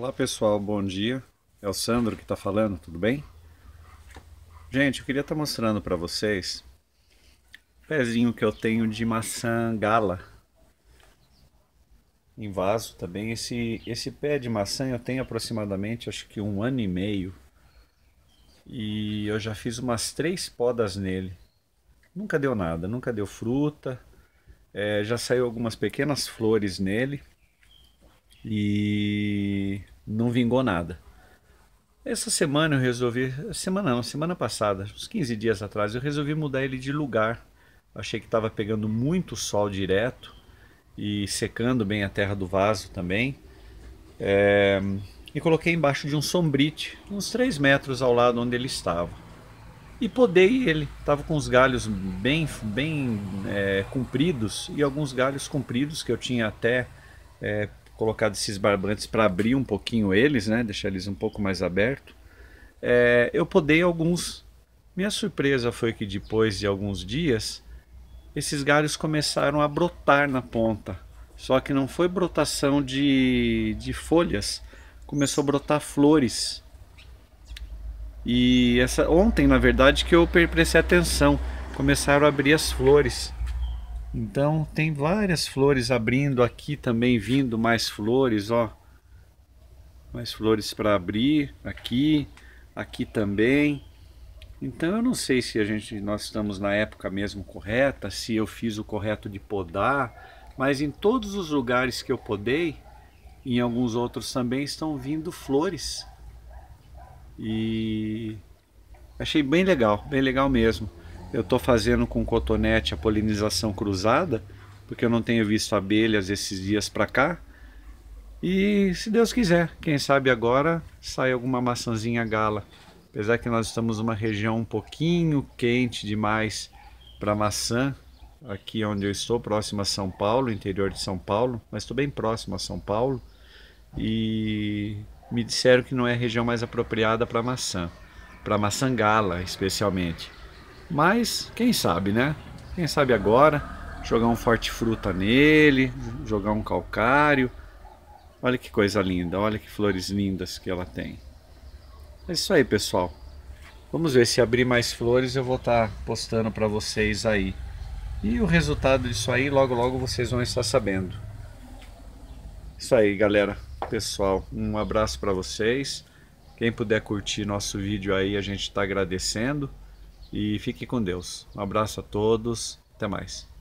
Olá pessoal, bom dia. É o Sandro que está falando, tudo bem? Gente, eu queria estar tá mostrando para vocês o pezinho que eu tenho de maçã gala em vaso também. Esse, esse pé de maçã eu tenho aproximadamente acho que um ano e meio e eu já fiz umas três podas nele. Nunca deu nada, nunca deu fruta. É, já saiu algumas pequenas flores nele e não vingou nada. Essa semana eu resolvi, semana não, semana passada, uns 15 dias atrás, eu resolvi mudar ele de lugar. Achei que estava pegando muito sol direto e secando bem a terra do vaso também. É, e coloquei embaixo de um sombrite, uns 3 metros ao lado onde ele estava. E podei ele, estava com os galhos bem, bem é, compridos e alguns galhos compridos que eu tinha até é, colocado esses barbantes para abrir um pouquinho eles, né? Deixar eles um pouco mais aberto. É, eu podei alguns. Minha surpresa foi que depois de alguns dias, esses galhos começaram a brotar na ponta. Só que não foi brotação de, de folhas, começou a brotar flores. E essa ontem, na verdade, que eu prestei atenção, começaram a abrir as flores. Então tem várias flores abrindo aqui também, vindo mais flores, ó. Mais flores para abrir aqui, aqui também. Então eu não sei se a gente nós estamos na época mesmo correta, se eu fiz o correto de podar, mas em todos os lugares que eu podei, em alguns outros também estão vindo flores. E achei bem legal, bem legal mesmo eu estou fazendo com cotonete a polinização cruzada, porque eu não tenho visto abelhas esses dias para cá. E se Deus quiser, quem sabe agora sai alguma maçãzinha gala. Apesar que nós estamos numa região um pouquinho quente demais para maçã, aqui onde eu estou, próximo a São Paulo, interior de São Paulo, mas estou bem próximo a São Paulo. E me disseram que não é a região mais apropriada para maçã, para maçã gala especialmente. Mas quem sabe, né? Quem sabe agora jogar um forte fruta nele, jogar um calcário. Olha que coisa linda, olha que flores lindas que ela tem. É isso aí, pessoal. Vamos ver se abrir mais flores eu vou estar tá postando para vocês aí. E o resultado disso aí logo logo vocês vão estar sabendo. Isso aí, galera. Pessoal, um abraço para vocês. Quem puder curtir nosso vídeo aí, a gente está agradecendo. E fique com Deus. Um abraço a todos. Até mais.